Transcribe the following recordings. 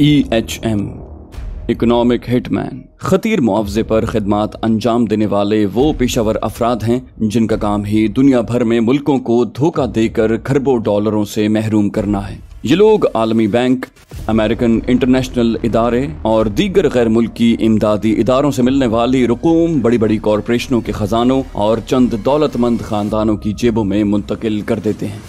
ई H M economic hitman खतीर मुआवजे पर खदमात अंजाम देने वाले वो पेशावर अफराद हैं जिनका काम ही दुनिया भर में मुल्कों को धोखा देकर खरबों डॉलरों से महरूम करना है ये लोग आलमी बैंक अमेरिकन इंटरनेशनल इदारे और दीगर गैर मुल्की इमदादी इदारों से मिलने वाली रकूम बड़ी बड़ी कॉरपोरेशनों के खजानों और चंद दौलतमंद खानदानों की जेबों में मुंतकिल कर देते हैं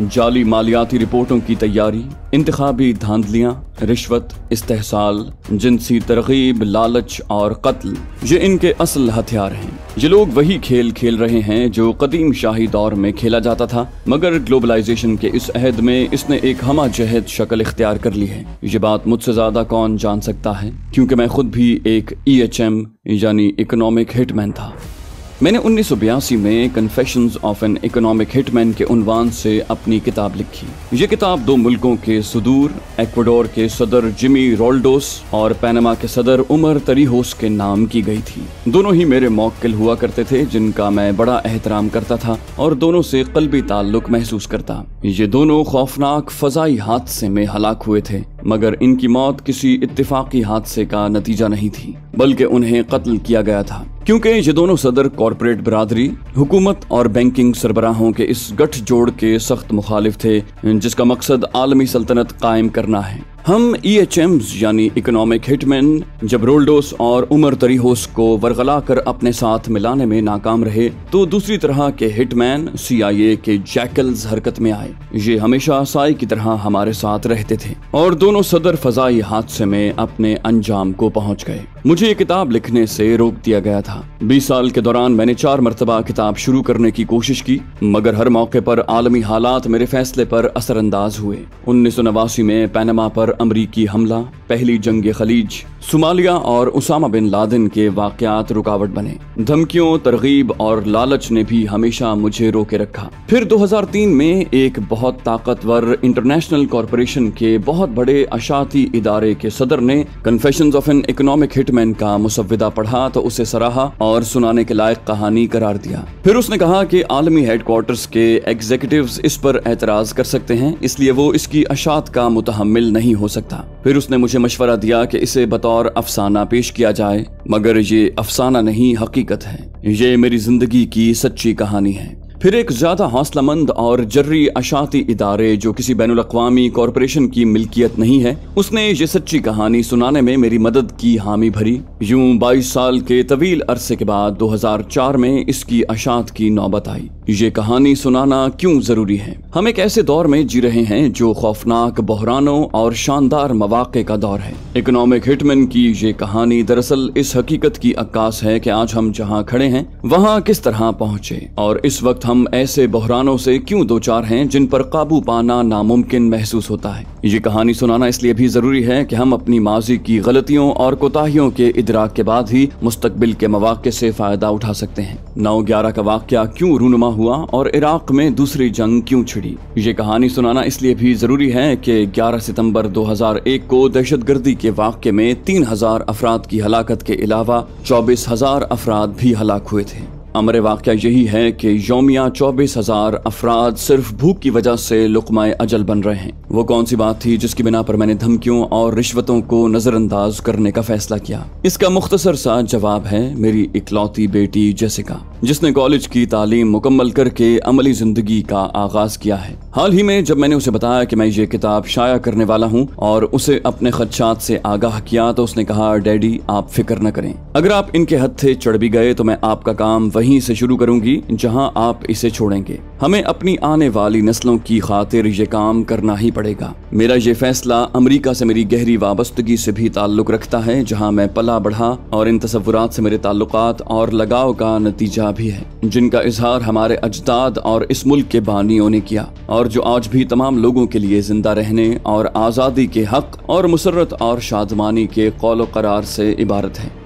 जाली मालियाती रिपोर्टों की तैयारी इंतबी धांधलियाँ रिश्वत इस्तेसाल जिनसी तरगीब लालच और कत्ल ये इनके असल हथियार हैं ये लोग वही खेल खेल रहे हैं जो कदीम शाही दौर में खेला जाता था मगर ग्लोबलाइजेशन के इस अहद में इसने एक हम जहद शक्ल इख्तियार कर ली है ये बात मुझसे ज्यादा कौन जान सकता है क्योंकि मैं खुद भी एक ई एच एम यानी इकोनॉमिक हिटमैन था मैंने उन्नीस में confession of an economic hitman के उनवान से अपनी किताब लिखी ये किताब दो मुल्कों के सुदूर एक्वाडोर के सदर जिमी रोल्डोस और पैनमा के सदर उमर तरीहोस के नाम की गई थी दोनों ही मेरे मौकिल हुआ करते थे जिनका मैं बड़ा एहतराम करता था और दोनों से कलबी ताल्लुक महसूस करता ये दोनों खौफनाक फजाई हादसे में हलाक हुए थे मगर इनकी मौत किसी इत्तेफाकी हादसे का नतीजा नहीं थी बल्कि उन्हें कत्ल किया गया था क्योंकि ये दोनों सदर कॉरपोरेट बरादरी हुकूमत और बैंकिंग सरबराहों के इस गठजोड़ के सख्त मुखालिफ थे जिसका मकसद आलमी सल्तनत कायम करना है हम ई e यानी इकोनॉमिक हिटमैन जब रोल्डोस और उमर तरीहोस को वरगला कर अपने साथ मिलाने में नाकाम रहे तो दूसरी तरह के हिटमैन सीआईए के जैकल्स हरकत में आए ये हमेशा साई की तरह हमारे साथ रहते थे और दोनों सदर फजाई हादसे में अपने अंजाम को पहुंच गए मुझे ये किताब लिखने से रोक दिया गया था बीस साल के दौरान मैंने चार मरतबा किताब शुरू करने की कोशिश की मगर हर मौके पर आलमी हालात मेरे फैसले पर असरअंदाज हुए उन्नीस में पैनमा पर अमरीकी हमला पहली जंग खलीज सोमालिया और उसामा बिन लादेन के वाकयात रुकावट बने धमकियों तरगीब और लालच ने भी हमेशा मुझे रोके रखा फिर 2003 में एक बहुत ताकतवर इंटरनेशनल कॉरपोरेशन के बहुत बड़े अशाती इदारे के सदर ने confession of an economic hitman का मुसविदा पढ़ा तो उसे सराहा और सुनाने के लायक कहानी करार दिया फिर उसने कहा की आलमी हेडक्वार्टर्स के एग्जीक्यूटिव इस पर एतराज कर सकते हैं इसलिए वो इसकी अशात का मुतहमल नहीं हो सकता फिर उसने मुझे मशवरा दिया कि इसे बतौर अफसाना पेश किया जाए मगर ये अफसाना नहीं हकीकत है ये मेरी जिंदगी की सच्ची कहानी है फिर एक ज़्यादा हौसलामंद और जर्री अशाती इदारे जो किसी बैन अवी कॉरपोरेशन की मिल्कियत नहीं है उसने ये सच्ची कहानी सुनाने में मेरी मदद की हामी भरी यूं 22 साल के तवील अरसे के बाद 2004 में इसकी अशात की नौबत आई ये कहानी सुनाना क्यों ज़रूरी है हम एक ऐसे दौर में जी रहे हैं जो खौफनाक बहरानों और शानदार मौाक़े का दौर है इकोनॉमिक हिटमैन की ये कहानी दरअसल इस हकीकत की अक्का है कि आज हम जहाँ खड़े हैं वहाँ किस तरह पहुँचे और इस वक्त हम ऐसे बहरानों से क्यों दो चार हैं जिन पर काबू पाना नामुमकिन महसूस होता है ये कहानी सुनाना इसलिए भी जरूरी है कि हम अपनी माजी की गलतियों और कोताहियों के इदराक के बाद ही मुस्तबिल के मौाक़े से फायदा उठा सकते हैं नौ ग्यारह का वाक्य क्यों रूनुमा हुआ और इराक में दूसरी जंग क्यों छिड़ी ये कहानी सुनाना इसलिए भी जरूरी है कि ग्यारह सितम्बर दो हजार एक को दहशत गर्दी के वाक्य में तीन हजार अफराद की हलाकत के अलावा चौबीस हजार अफराद भी हलाक हुए थे अमर वाक़ यही है कि योमिया चौबीस हजार अफराद सिर्फ भूख की वजह से लुकमाए अजल बन रहे हैं वो कौन सी बात थी जिसकी बिना पर मैंने धमकियों और रिश्वतों को नजरअंदाज करने का फैसला किया इसका मुख्तसर सा जवाब है मेरी इकलौती बेटी जैसिका जिसने कॉलेज की तालीम मुकम्मल करके अमली जिंदगी का आगाज किया है हाल ही में जब मैंने उसे बताया कि मैं ये किताब शाया करने वाला हूँ और उसे अपने खदशात से आगाह किया तो उसने कहा डैडी आप फिक्र न करें अगर आप इनके हथे चढ़ भी गए तो मैं आपका काम वहीं से शुरू करूंगी जहां आप इसे छोड़ेंगे हमें अपनी आने वाली नस्लों की खातिर ये काम करना ही पड़ेगा मेरा ये फैसला अमेरिका से मेरी गहरी वाबस्तगी से भी ताल्लुक रखता है जहां मैं पला बढ़ा और इन तस्वुरात से मेरे ताल्लुकात और लगाव का नतीजा भी है जिनका इजहार हमारे अजदाद और इस मुल्क के बानियों ने किया और जो आज भी तमाम लोगों के लिए जिंदा रहने और आज़ादी के हक और मुसरत और शादमानी के कौल करार से इबारत है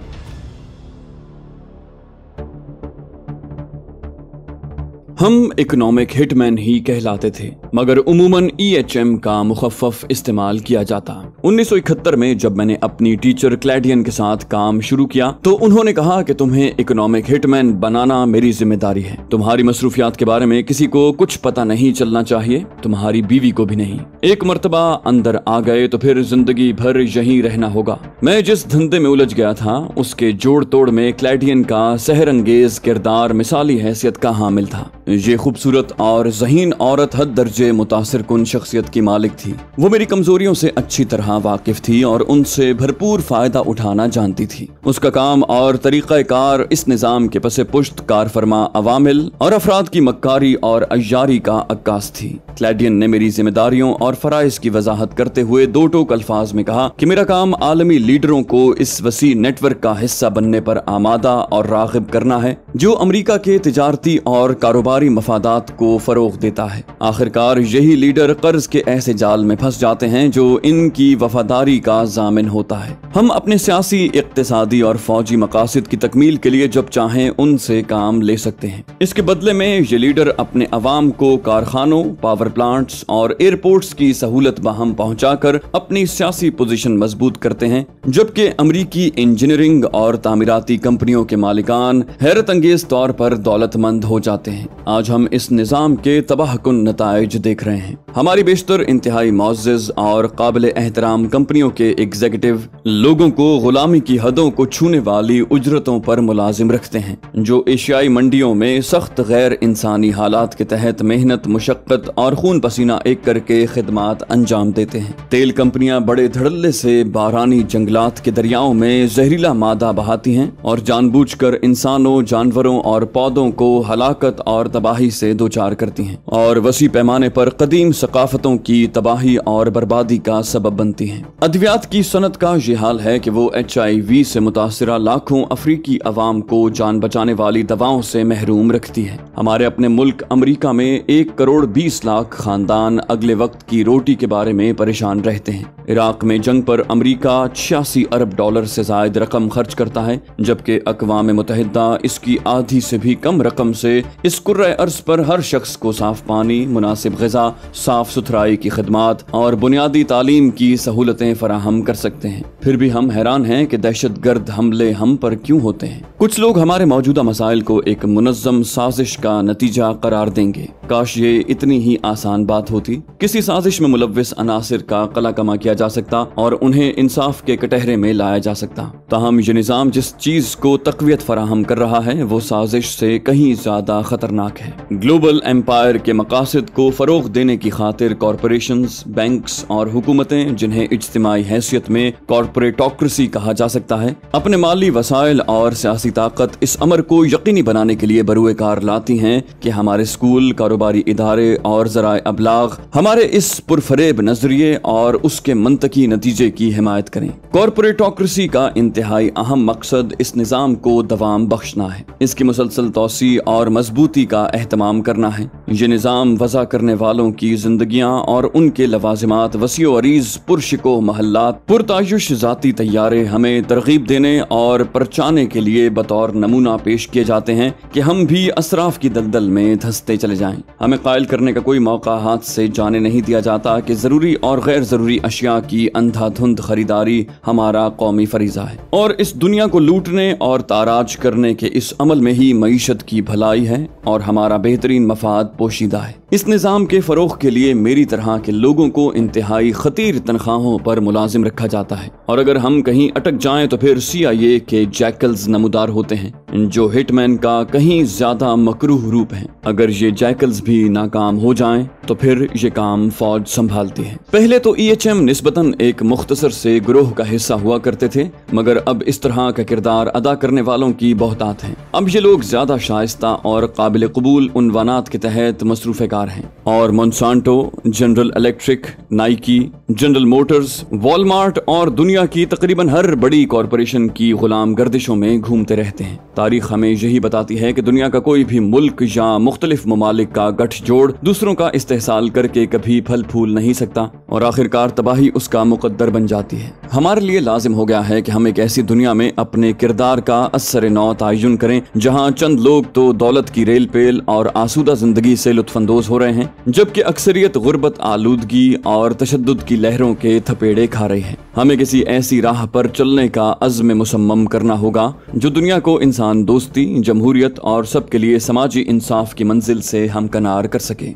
हम इकोनॉमिक हिटमैन ही कहलाते थे मगर उमूमन ई e का मुखफ इस्तेमाल किया जाता 1971 में जब मैंने अपनी टीचर क्लैडियन के साथ काम शुरू किया तो उन्होंने कहा कि तुम्हें इकोनॉमिक हिटमैन बनाना मेरी जिम्मेदारी है तुम्हारी मसरूफियात के बारे में किसी को कुछ पता नहीं चलना चाहिए तुम्हारी बीवी को भी नहीं एक मरतबा अंदर आ गए तो फिर जिंदगी भर यही रहना होगा मैं जिस धंधे में उलझ गया था उसके जोड़ तोड़ में क्लैडियन का अंगेज किरदार मिसाली हैसियत का हामिल था ये खूबसूरत और जहीन औरत हद दर्जे मुझे मुतासर कन शख्सियत की मालिक थी वो मेरी कमजोरियों से अच्छी तरह वाकिफ थी और उनसे भरपूर फायदा उठाना जानती थी उसका काम और तरीका कार इस निज़ाम के पसे पुश्त कार फरमा अवामिल और अफराद की मक्कारी और अयारी का अक्कास थी क्लैडियन ने मेरी जिम्मेदारियों और फ़राइज की वजाहत करते हुए दो टोक अल्फाज में कहा कि मेरा काम आलमी लीडरों को इस वसी नेटवर्क का हिस्सा बनने पर आमादा और रागब करना है जो अमरीका के तजारती और कारोबारी मफादात को फरोग देता है आखिरकार बार यही लीडर कर्ज के ऐसे जाल में फंस जाते हैं जो इनकी वफादारी का जामिन होता है हम अपने सियासी इकतसादी और फौजी मकासद की तकमील के लिए जब चाहें उनसे काम ले सकते हैं इसके बदले में ये लीडर अपने अवाम को कारखानों पावर प्लांट्स और एयरपोर्ट्स की सहूलत बहम पहुंचाकर अपनी सियासी पोजीशन मजबूत करते हैं जबकि अमरीकी इंजीनियरिंग और तामीराती कंपनियों के मालिकान हैरत अंगेज तौर पर दौलतमंद हो जाते हैं आज हम इस निज़ाम के तबाहकुन नतज देख रहे हैं हमारी बेशतर इंतहाई मोजिज और काबिल एहतराम कंपनियों के एग्जीक्यूटिव लोगों को गुलामी की हदों को छूने वाली उजरतों पर मुलाजिम रखते हैं जो एशियाई मंडियों में सख्त गैर इंसानी हालात के तहत मेहनत मुशक्क़त और खून पसीना एक करके खदमात अंजाम देते हैं तेल कंपनियां बड़े धड़ल्ले से बारानी जंगलात के दरियाओं में जहरीला मादा बहाती हैं और कर इंसानों जानवरों और पौधों को हलाकत और तबाही से दो चार करती हैं और वसी पैमाने पर कदीम सकाफतों की तबाही और बर्बादी का सबब बनती हैं अद्वियात की सनत का यह हाल है कि वो एच आई वी से मुतासर लाखों अफ्रीकी अवाम को जान बचाने वाली दवाओं से महरूम रखती है हमारे अपने मुल्क अमरीका में एक करोड़ बीस लाख खानदान अगले वक्त की रोटी के बारे में परेशान रहते हैं इराक में जंग पर अमरीका छियासी अरब डॉलर से जायद रकम खर्च करता है जबकि अकवाम मुतहदा इसकी आधी से भी कम रकम से इस कुर्र अर्ज पर हर शख्स को साफ पानी मुनासिब मुनासिब गजा साफ सुथराई की खदमात और बुनियादी तालीम की सहूलतें फराहम कर सकते हैं फिर भी हम हैरान हैं कि दहशत गर्द हमले हम पर क्यों होते हैं कुछ लोग हमारे मौजूदा मसाइल को एक मुनजम साजिश का नतीजा करार देंगे काश ये इतनी ही आसान बात होती किसी साजिश में मुलविस अनासर का कला कमा किया जा सकता और उन्हें इंसाफ के कटहरे में लाया जा सकता ताहम ये निज़ाम जिस चीज़ को तकवीत फराहम कर रहा है वो साजिश से कहीं ज़्यादा ख़तरनाक है ग्लोबल एम्पायर के मकासद को फ़रोग देने की खातिर कॉरपोरेशन बैंक और हुकूमतें जिन्हें इज्तमाही हैसियत में कॉरपोरेटोक्रेसी कहा जा सकता है अपने माली वसाइल और सियासी ताकत इस अमर को यकीनी बनाने के लिए बरुए कार लाती हैं कि हमारे स्कूल कारोबार कारोबारी इदारे और ज़रा अबलाग हमारे इस पुरफरेब नजरिए और उसके मनतकी नतीजे की हमायत करें कॉरपोरेटोक्रेसी का इंतहाई अहम मकसद इस निज़ाम को दवाम बख्शना है इसकी मुसलसल तोसी और मजबूती का अहतमाम करना है ये निज़ाम वज़ा करने वालों की जिंदगी और उनके लवाजमात वसी अरीज पुरशिको महल्ला पुरतायुश ज़ाती तैयारे हमें तरगीब देने और परचाने के लिए बतौर नमूना पेश किए जाते हैं कि हम भी असराफ की दलदल में धंसते चले जाएं हमें कायल करने का कोई मौका हाथ से जाने नहीं दिया जाता कि जरूरी और गैर जरूरी अशिया की अंधाधुंध खरीदारी हमारा कौमी फरीजा है और इस दुनिया को लूटने और ताराज करने के इस अमल में ही मीशत की भलाई है और हमारा बेहतरीन मफाद पोशीदा है इस निज़ाम के फरोख के लिए मेरी तरह के लोगों को इंतहाई ख़तीर तनख्वाहों पर मुलाजिम रखा जाता है और अगर हम कहीं अटक जाएं तो फिर सी आई ए के जैकल्स नमदार होते हैं जो हिटमैन का कहीं ज़्यादा मकरूह रूप है अगर ये जैकल्स भी नाकाम हो जाएं तो फिर ये काम फौज संभालती है पहले तो ई e एच एम नस्बता एक मुख्तसर से ग्रोह का हिस्सा हुआ करते थे मगर अब इस तरह का किरदार अदा करने वालों की बहुतात है अब ये लोग ज़्यादा शायस्ता और काबिल कबूल उनवानात के तहत मसरूफ़ हिस्सेदार हैं और Monsanto General Electric Nike General Motors Walmart और दुनिया की तकरीबन हर बड़ी कॉरपोरेशन की गुलाम गर्दिशों में घूमते रहते हैं तारीख हमें यही बताती है कि दुनिया का कोई भी मुल्क या मुख्तलिफ ममालिक का गठजोड़ दूसरों का इस्तेसाल करके कभी फल फूल नहीं सकता और आखिरकार तबाही उसका मुकद्दर बन जाती है हमारे लिए लाजिम हो गया है कि हम एक ऐसी दुनिया में अपने किरदार का असर नौ तयन करें जहाँ चंद लोग तो दौलत की रेल पेल और आसूदा जिंदगी से लुत्फानंदोज हो रहे हैं जबकि अक्सरियत गुर्बत आलूदगी और तशद की लहरों के थपेड़े खा रहे हैं हमें किसी ऐसी राह पर चलने का अज़म मुसम्म करना होगा जो दुनिया को इंसान दोस्ती जमहूरियत और सबके लिए समाजी इंसाफ की मंजिल से हमकनार कर सके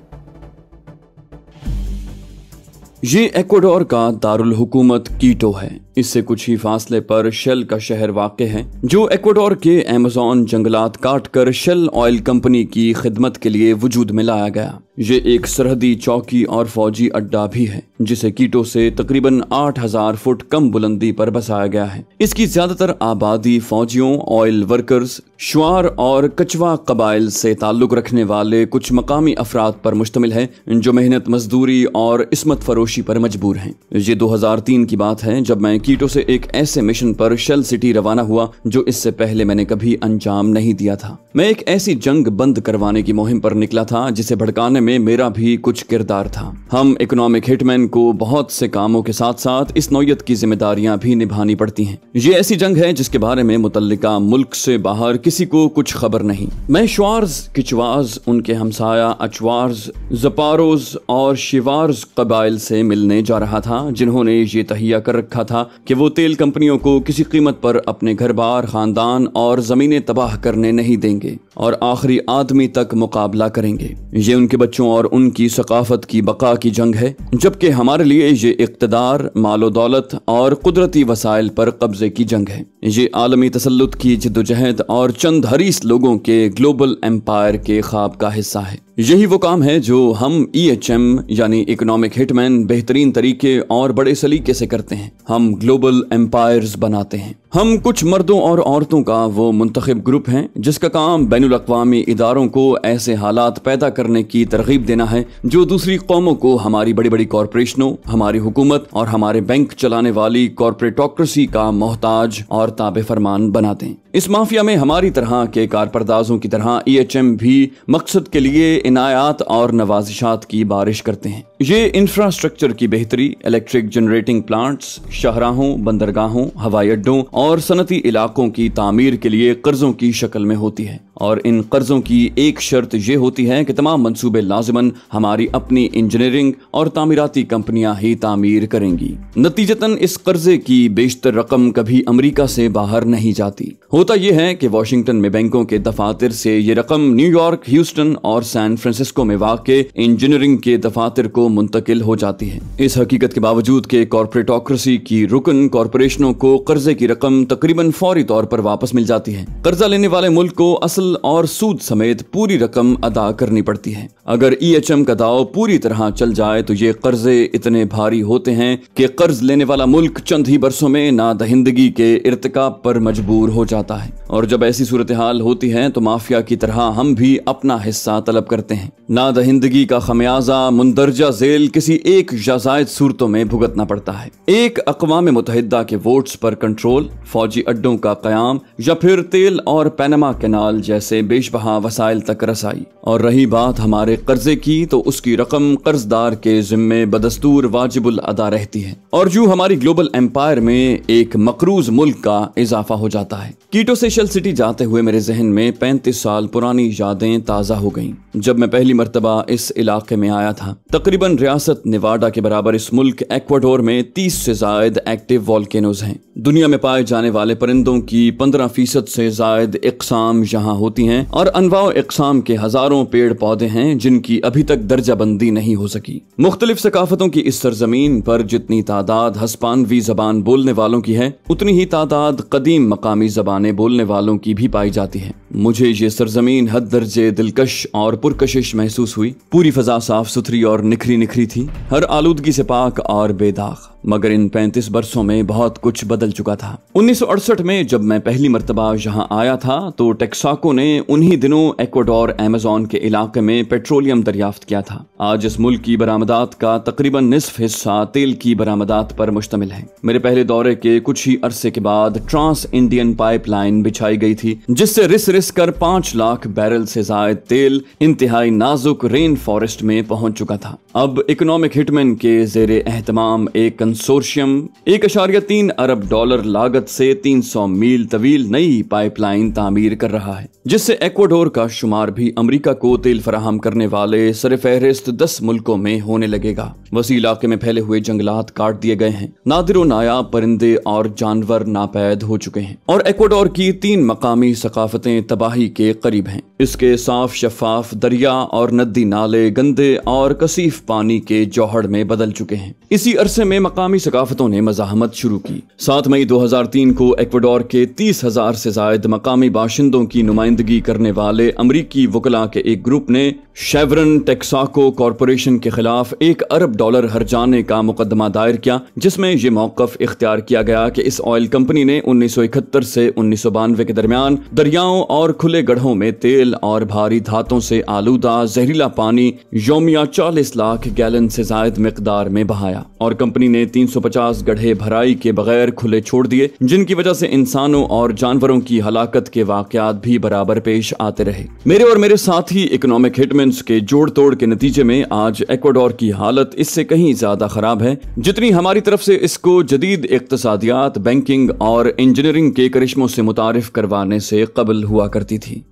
ये एक्वाडोर का दारुल हुकूमत कीटो है इससे कुछ ही फासले पर शेल का शहर वाक़ है जो एक्वाडोर के एमेजोन जंगलात काट कर शेल ऑयल कंपनी की खिदमत के लिए वजूद में लाया गया ये एक सरहदी चौकी और फौजी अड्डा भी है जिसे कीटो से तकरीबन 8000 फुट कम बुलंदी पर बसाया गया है इसकी ज्यादातर आबादी फौजियों ऑयल वर्कर्स शुआर और कचवा कबाइल से ताल्लुक रखने वाले कुछ मकामी अफराद पर मुश्तमिल है जो मेहनत मजदूरी और इसमत फरोशी पर मजबूर हैं ये 2003 की बात है जब मैं कीटो से एक ऐसे मिशन पर शेल सिटी रवाना हुआ जो इससे पहले मैंने कभी अंजाम नहीं दिया था मैं एक ऐसी जंग बंद करवाने की मुहिम पर निकला था जिसे भड़काने में मेरा भी कुछ किरदार था हम इकोनॉमिक हिटमैन को बहुत से कामों के साथ साथ इस नोयत की जिम्मेदारियां भी निभानी पड़ती हैं ये ऐसी जंग है जिसके बारे में मुतल मुल्क से बाहर किसी को कुछ खबर नहीं मैं श्वार्ज किचवाज उनके हमसाया अचवार्ज जपारोज और शिवार्ज कबाइल से मिलने जा रहा था जिन्होंने ये तहिया कर रखा था कि वो तेल कंपनियों को किसी कीमत पर अपने घर बार खानदान और ज़मीनें तबाह करने नहीं देंगे और आखिरी आदमी तक मुकाबला करेंगे ये उनके बच्चों और उनकी सकाफत की बका की जंग है जबकि हमारे लिए ये इकतदार मालो दौलत और कुदरती वसाइल पर कब्जे की जंग है ये आलमी तसलुत की जदोजहद और चंद हरीस लोगों के ग्लोबल एम्पायर के ख्वाब का हिस्सा है यही वो काम है जो हम ई एच एम यानी इकोनॉमिक हिटमैन बेहतरीन तरीके और बड़े सलीके से करते हैं हम ग्लोबल एम्पायर्स बनाते हैं हम कुछ मर्दों और औरतों का वो मुंतखब ग्रुप हैं जिसका काम बैन अवी इदारों को ऐसे हालात पैदा करने की तरगीब देना है जो दूसरी कौमों को हमारी बड़ी बड़ी कॉरपोरेशनों हमारी हुकूमत और हमारे बैंक चलाने वाली कॉरपोरेटोक्रेसी का मोहताज और ताबे फरमान बनाते हैं इस माफिया में हमारी तरह के कारपरदाजों की तरह ई e भी मकसद के लिए इनायात और नवाजिशात की बारिश करते हैं ये इंफ्रास्ट्रक्चर की बेहतरी इलेक्ट्रिक जनरेटिंग प्लांट्स शहराहों बंदरगाहों हवाई अड्डों और सनती इलाकों की तामीर के लिए कर्जों की शक्ल में होती है और इन कर्जों की एक शर्त यह होती है कि तमाम मंसूबे लाजमन हमारी अपनी इंजीनियरिंग और तामीराती कंपनियां ही तामीर करेंगी नतीजतन इस कर्जे की बेशतर रकम कभी अमरीका से बाहर नहीं जाती होता यह है कि वाशिंगटन में बैंकों के दफातर से ये रकम न्यूयॉर्क ह्यूस्टन और सैन फ्रांसिस्को में वाक़ इंजीनियरिंग के दफातर को मुंतकिल हो जाती है इस हकीकत के बावजूद के कॉरपोरेटोक्रेसी की रुकन कॉरपोरेशनों को कर्जे की रकम तकरीबन फौरी तौर पर वापस मिल जाती है कर्जा लेने वाले मुल्क को असल और सूद समेत पूरी रकम अदा करनी पड़ती है अगर ई एच एम का दाव पूरी तरह चल जाए तो ये कर्जे इतने भारी होते हैं कि कर्ज लेने वाला मुल्क चंद ही बरसों में नादहिंदगी के इरतकाब पर मजबूर हो जाता है और जब ऐसी सूरत हाल होती है तो माफिया की तरह हम भी अपना हिस्सा तलब करते हैं नादहिंदगी का खमियाजा मुंदरजा जेल किसी एक जायज सूरतों में भुगतना पड़ता है एक अकवा मुतहदा के वोट्स पर कंट्रोल फौजी अड्डों का क्याम या फिर तेल और पैनमा कैनाल जैसे बेश बहा वसाइल तक रसाई और रही बात हमारे कर्जे की तो उसकी रकम कर्जदार के जिम्मे बदस्तूर वाजिबुल अदा रहती है और जो हमारी ग्लोबल एम्पायर में एक मकरूज मुल्क का इजाफा हो जाता है कीटो सेशल सिटी जाते हुए मेरे जहन में पैंतीस साल पुरानी यादें ताज़ा हो गईं जब मैं पहली मरतबा इस इलाके में आया था तकरीबन तकरीबन रियासत निवाडा के बराबर इस मुल्क एक्वाडोर में 30 से जायद एक्टिव वॉल्केनोज हैं दुनिया में पाए जाने वाले परिंदों की 15 फीसद से जायद इकसाम यहाँ होती हैं और अनवा इकसाम के हजारों पेड़ पौधे हैं जिनकी अभी तक दर्जा बंदी नहीं हो सकी मुख्तलिफ सकाफतों की इस सरजमीन पर जितनी तादाद हस्पानवी जबान बोलने वालों की है उतनी ही तादाद कदीम मकामी जबान बोलने वालों की भी पाई जाती है मुझे ये सरजमीन हद दर्जे दिलकश और पुरकशिश महसूस हुई पूरी फजा साफ सुथरी और निखरी निखरी थी हर आलूदगी से पाक और बेदाग मगर इन 35 बरसों में बहुत कुछ बदल चुका था उन्नीस में जब मैं पहली मरतबा यहाँ आया था तो टेक्साको ने उन्हीं दिनों एक्वाडोर एमेजोन के इलाके में पेट्रोलियम दरियाफ्त किया था आज इस मुल्क की बरामदात का तकरीबन निसफ हिस्सा तेल की बरामदात पर मुश्तमिल है मेरे पहले दौरे के कुछ ही अरसे के बाद ट्रांस इंडियन पाइप बिछाई गई थी जिससे रिस रिस कर पांच लाख बैरल से जायद तेल इंतहाई नाजुक रेन फॉरेस्ट में पहुंच चुका था अब इकोनॉमिक हिटमैन के जेर एहतमाम एक कंसोर्शियम एक अशारिया तीन अरब डॉलर लागत से 300 मील तवील नई पाइपलाइन तामीर कर रहा है जिससे एक्वाडोर का शुमार भी अमरीका को तेल फराहम करने वाले फहरिस्त दस मुल्कों में होने लगेगा वसी इलाके में फैले हुए जंगलात काट दिए गए हैं नादिर नायाब परिंदे और जानवर नापैद हो चुके हैं और एक्वाडोर की तीन मकामी सकाफतें तबाही के करीब है इसके साफ शफाफ दरिया और नदी नाले गंदे और कसीफ पानी के जौहड़ में बदल चुके हैं इसी अरसे में मकान मकामी सकाफतों ने मजामत शुरू की सात मई 2003 को एक्वाडोर के तीस हजार से जायद मकामी बाशिंदों की नुमाइंदगी करने वाले अमरीकी वकला के एक ग्रुप ने शेवरन टेक्साको कॉरपोरेशन के खिलाफ एक अरब डॉलर हर जाने का मुकदमा दायर किया जिसमें यह मौकफ इख्तियार किया गया कि इस ऑयल कंपनी ने उन्नीस सौ इकहत्तर से उन्नीस सौ बानवे के दरमियान दरियाओं और खुले गढ़ों में तेल और भारी धातों से आलूदा जहरीला पानी योमिया चालीस लाख गैलन से जायद मकदार में बहाया और कंपनी ने 350 गड्ढे भराई के बगैर खुले छोड़ दिए जिनकी वजह से इंसानों और जानवरों की हलाकत के वाकयात भी बराबर पेश आते रहे मेरे और मेरे साथ ही इकोनॉमिक हिटमेंट्स के जोड़ तोड़ के नतीजे में आज एक्वाडोर की हालत इससे कहीं ज्यादा खराब है जितनी हमारी तरफ से इसको जदीद इकतसादियात बैंकिंग और इंजीनियरिंग के करिश्मों से मुतारफ करवाने से कबल हुआ करती थी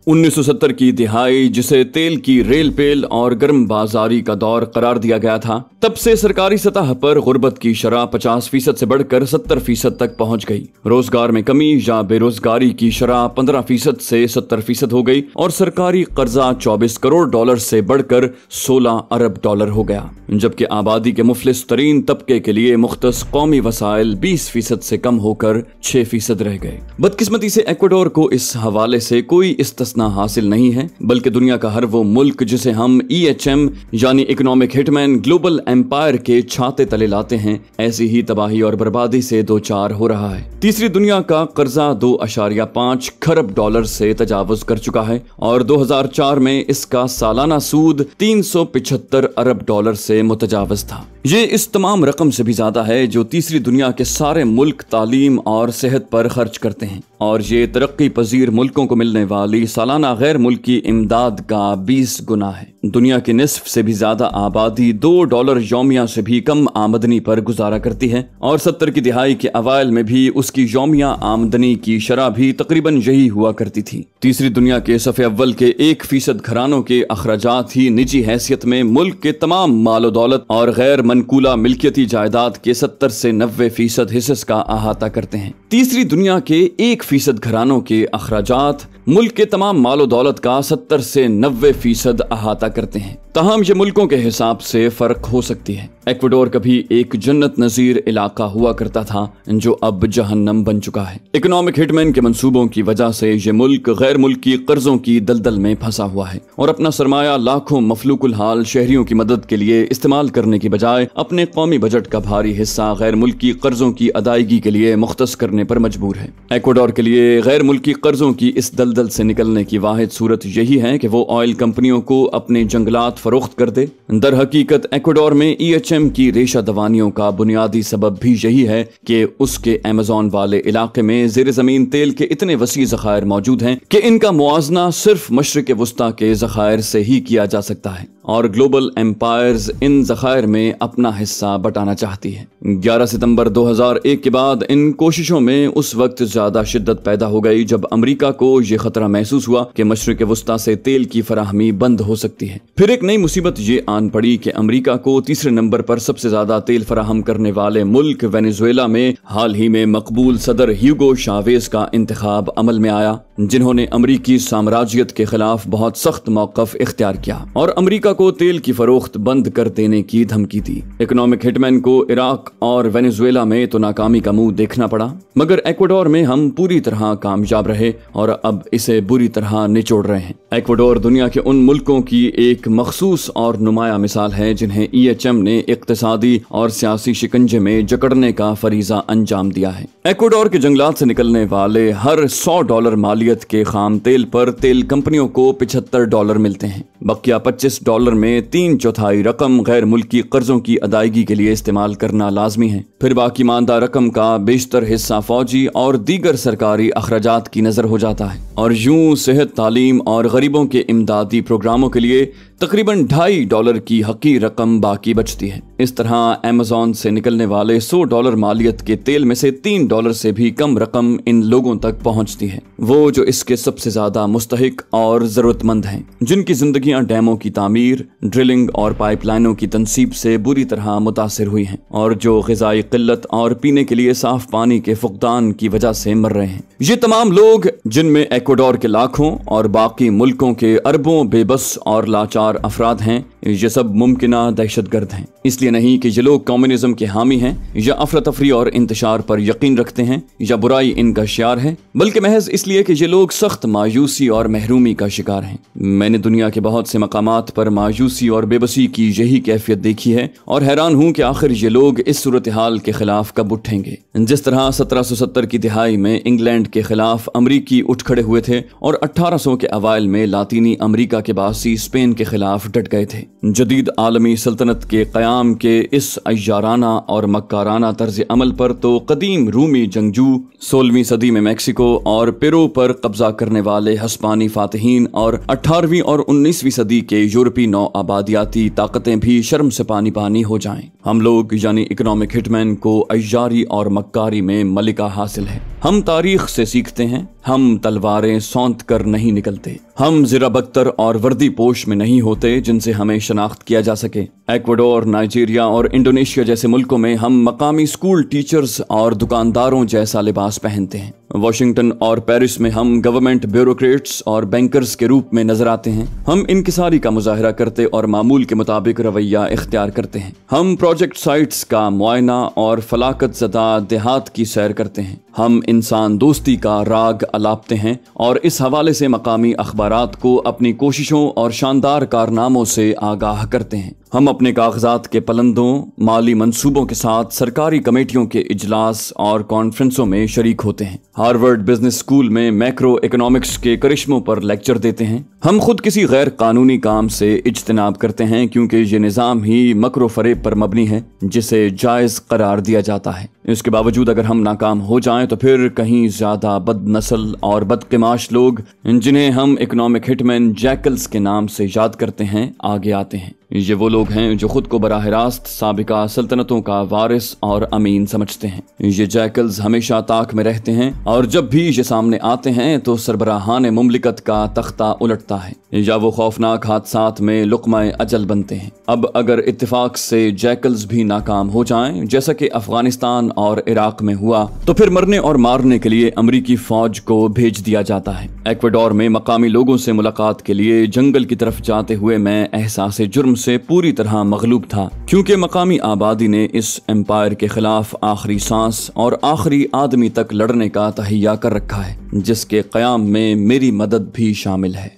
सत्तर की दिहाई जिसे तेल की रेल पेल और गर्म बाजारी का दौर करार दिया गया था तब से सरकारी सतह पर गुर्बत की शराह पचास फीसद ऐसी बढ़कर सत्तर फीसद तक पहुँच गयी रोजगार में कमी या बेरोजगारी की शराह पंद्रह फीसद ऐसी सत्तर फीसद हो गयी और सरकारी कर्जा चौबीस करोड़ डॉलर ऐसी बढ़कर सोलह अरब डॉलर हो गया जबकि आबादी के मुफलिस तरीन तबके के लिए मुख्त कौमी वसाइल बीस फीसद ऐसी कम होकर छह फीसद रह गए बदकिस्मती से एक्वाडोर को इस हवाले से कोई इस्तना हासिल नहीं है बल्कि दुनिया का हर वो मुल्क जिसे हम ई एच एम यानी इकोनॉमिक हिटमैन ग्लोबल एम्पायर के छाते तले लाते हैं ऐसी ही तबाही और बर्बादी से दो चार हो रहा है तीसरी दुनिया का कर्जा दो अशारिया पाँच खरब डॉलर से तजावज कर चुका है और 2004 में इसका सालाना सूद तीन सौ पिछहत्तर अरब डॉलर से मुतजावज था ये इस तमाम रकम से भी ज्यादा है जो तीसरी दुनिया के सारे मुल्क तालीम और सेहत पर खर्च करते हैं और ये तरक्की पजीर मुल्कों को मिलने वाली सालाना गैर मुल्की इमदाद का बीस गुना है दुनिया की निसफ से भी ज्यादा आबादी दो डॉलर योमिया से भी कम आमदनी पर गुजारा करती है और सत्तर की दिहाई के अवायल में भी उसकी योमिया आमदनी की शराह भी तकरीबन यही हुआ करती थी तीसरी दुनिया के सफ़े अव्वल के एक फीसद घरानों के अखराजात ही निजी हैसियत में मुल्क के तमाम मालो दौलत और गैर मनकूला मिल्कियती जायदाद के सत्तर से नब्बे फीसद हिस्स का अहाता करते हैं तीसरी दुनिया के एक फीसद घरानों के अखराजात मुल्क के तमाम मालो दौलत का सत्तर से नब्बे फीसद अहाता करते हैं तहम ये मुल्कों के हिसाब से फर्क हो सकती है एक्वाडोर कभी एक जन्नत नजीर इलाका हुआ करता था जो अब जहन्नम बन चुका है इकोनॉमिक हिटमैन के मंसूबों की वजह से ये मुल्क गैर मुल्की कर्जों की दलदल में फंसा हुआ है और अपना सरमाया लाखों मफलूकुल हाल शहरियों की मदद के लिए इस्तेमाल करने की बजाय अपने कौमी बजट का भारी हिस्सा गैर मुल्की कर्जों की अदायगी के लिए मुख्त करने पर मजबूर है एक्वाडोर के लिए गैर मुल्की कर्जों की इस दल दलदल से निकलने की वाद सूरत यही है कि वो ऑयल कंपनियों को अपने जंगलात फरोख्त कर दे दर हकीकत एक्वाडोर में ई एच एम की रेशा दवानियों का बुनियादी सबब भी यही है कि उसके अमेजोन वाले इलाके में जेर जमीन तेल के इतने वसी जखायर मौजूद हैं कि इनका मुआजना सिर्फ मशरक वस्ती के जखायर से ही किया जा सकता है और ग्लोबल एम्पायर्स इन जखायर में अपना हिस्सा बटाना चाहती है 11 सितंबर 2001 के बाद इन कोशिशों में उस वक्त ज्यादा शिद्दत पैदा हो गई जब अमरीका को ये खतरा महसूस हुआ कि मशरक वस्ता से तेल की फराहमी बंद हो सकती है फिर एक नई मुसीबत ये आन पड़ी कि अमरीका को तीसरे नंबर पर सबसे ज्यादा तेल फराहम करने वाले मुल्क वेनेजुएला में हाल ही में मकबूल सदर ह्यूगो शावेज का इंतखब अमल में आया जिन्होंने अमरीकी साम्राज्यत के खिलाफ बहुत सख्त मौकफ इख्तियार किया और अमरीका को तेल की फरोख्त बंद कर देने की धमकी दी इकोनॉमिक हिटमैन को इराक और वेनेजुएला में तो नाकामी का मुंह देखना पड़ा मगर एक्वाडोर में हम पूरी तरह कामयाब रहे और अब इसे बुरी तरह निचोड़ रहे हैं एक्वाडोर दुनिया के उन मुल्कों की एक मखसूस और नुमाया मिसाल है जिन्हें ई एच एम ने इकतदी और सियासी शिकंजे में जकड़ने का फरीजा अंजाम दिया है एक्वाडोर के जंगलात से निकलने वाले हर सौ डॉलर माली मालियत के खाम तेल पर तेल कंपनियों को 75 डॉलर मिलते हैं बकिया 25 डॉलर में तीन चौथाई रकम गैर मुल्की कर्जों की अदायगी के लिए इस्तेमाल करना लाजमी है फिर बाकी मानदा रकम का बेशतर हिस्सा फौजी और दीगर सरकारी अखराज की नजर हो जाता है और यूं सेहत तालीम और गरीबों के इमदादी प्रोग्रामों के लिए तकरीबन ढाई डॉलर की हकी रकम बाकी बचती है इस तरह अमेजोन से निकलने वाले 100 डॉलर मालियत के तेल में से तीन डॉलर से भी कम रकम इन लोगों तक पहुंचती है वो जो इसके सबसे ज्यादा मुस्तक और जरूरतमंद हैं जिनकी जिंदगियां डैमों की तामीर ड्रिलिंग और पाइपलाइनों की तनसीब से बुरी तरह मुतासर हुई है और जो गजाई किल्लत और पीने के लिए साफ पानी के फुकदान की वजह से मर रहे हैं ये तमाम लोग जिनमें एक्वाडोर के लाखों और बाकी मुल्कों के अरबों बेबस और लाचार और अफराद हैं ये सब मुमकिन दहशत गर्द हैं इसलिए नहीं कि ये लोग कम्युनिज्म के हामी हैं या अफरा तफरी और इंतजार पर यकीन रखते हैं या बुराई इनका शार है बल्कि महज इसलिए कि ये लोग सख्त मायूसी और महरूमी का शिकार हैं मैंने दुनिया के बहुत से मकाम पर मायूसी और बेबसी की यही कैफियत देखी है और हैरान हूँ कि आखिर ये लोग इस सूरत हाल के खिलाफ कब उठेंगे जिस तरह सत्रह सौ सत्तर की तिहाई में इंग्लैंड के खिलाफ अमरीकी उठ खड़े हुए थे और अठारह सौ के अवायल में लातीनी अमरीका के बासी स्पेन के खिलाफ डट गए थे जदीद आलमी सल्तनत के क्याम के इस अयाराना और मक्काराना तर्ज अमल पर तो कदीम रूमी जंगजू सोलहवीं सदी में मैक्सिको और पेरो पर कब्जा करने वाले हस्पानी फातहन और अठारहवीं और उन्नीसवीं सदी के यूरोपी नौ आबादियाती ताकतें भी शर्म से पानी पानी हो जाए हम लोग यानी इकोनॉमिक हिटमैन को अयारी और मक्कारी में मलिका हासिल है हम तारीख से सीखते हैं हम तलवारें सौंत कर नहीं निकलते हम जिरा बख्तर और वर्दी पोश में नहीं होते जिनसे हमें शनाख्त किया जा सके एक्वाडोर नाइजीरिया और इंडोनेशिया जैसे मुल्कों में हम मकामी स्कूल टीचर्स और दुकानदारों जैसा लिबास पहनते हैं वॉशिंगटन और पेरिस में हम गवर्नमेंट ब्यूरोक्रेट्स और बैंकर्स के रूप में नजर आते हैं हम इनकसारी का मुजाहरा करते और मामूल के मुताबिक रवैया इख्तियार करते हैं हम प्रोजेक्ट साइट्स का मुआयना और फलाकत जदा देहात की सैर करते हैं हम इंसान दोस्ती का राग अलापते हैं और इस हवाले से मकामी अखबार को अपनी कोशिशों और शानदार कारनामों से आगाह करते हैं हम अपने कागजात के पलंदों माली मनसूबों के साथ सरकारी कमेटियों के इजलास और कॉन्फ्रेंसों में शरीक होते हैं हार्वर्ड बिजनेस स्कूल में मैक्रो इकोनॉमिक्स के करिश्मों पर लेक्चर देते हैं हम खुद किसी गैर कानूनी काम से इजतनाब करते हैं क्योंकि ये निज़ाम ही मकरो फरेब पर मबनी है जिसे जायज़ करार दिया जाता है इसके बावजूद अगर हम नाकाम हो जाएं तो फिर कहीं ज्यादा बद नस्ल और बदकमाश लोग जिन्हें हम इकोनॉमिक हिटमैन जैकल्स के नाम से याद करते हैं आगे आते हैं ये वो लोग हैं जो खुद को बराह रास्त सबका सल्तनतों का वारिस और अमीन समझते हैं ये जैकल्स हमेशा ताक में रहते हैं और जब भी ये सामने आते हैं तो सरबराहान मुमलिकत का तख्ता उलटता है या वो खौफनाक हादसा में लुकमा अजल बनते हैं अब अगर इतफाक से जैकल्स भी नाकाम हो जाएं जैसा कि अफगानिस्तान और इराक में हुआ तो फिर मरने और मारने के लिए अमरीकी फौज को भेज दिया जाता है एक्वाडोर में मकामी लोगों से मुलाकात के लिए जंगल की तरफ जाते हुए मैं एहसास जुर्म से पूरी तरह मगलूब था क्योंकि मकामी आबादी ने इस एम्पायर के खिलाफ आखिरी सांस और आखिरी आदमी तक लड़ने का तहिया कर रखा है जिसके क्याम में मेरी मदद भी शामिल है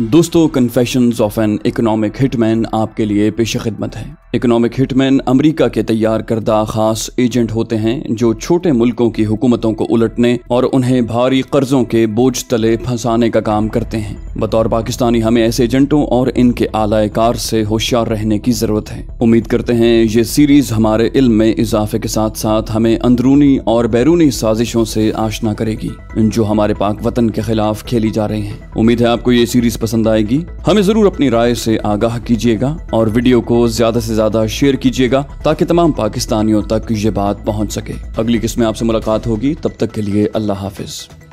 दोस्तों confessions of an economic hitman आपके लिए पेश खिदमत है इकोनॉमिक हिटमैन अमेरिका के तैयार करदा खास एजेंट होते हैं जो छोटे मुल्कों की हुकूमतों को उलटने और उन्हें भारी कर्जों के बोझ तले फंसाने का काम करते हैं बतौर पाकिस्तानी हमें ऐसे एजेंटों और इनके आलायकार से होशियार रहने की जरूरत है उम्मीद करते हैं ये सीरीज हमारे इल्म में इजाफे के साथ साथ हमें अंदरूनी और बैरूनी साजिशों से आशना करेगी जो हमारे पाक वतन के खिलाफ खेली जा रही है उम्मीद है आपको ये सीरीज पसंद आएगी हमें जरूर अपनी राय से आगाह कीजिएगा और वीडियो को ज्यादा से ज्यादा ज्यादा शेयर कीजिएगा ताकि तमाम पाकिस्तानियों तक ये बात पहुँच सके अगली किस्त में आपसे मुलाकात होगी तब तक के लिए अल्लाह हाफिज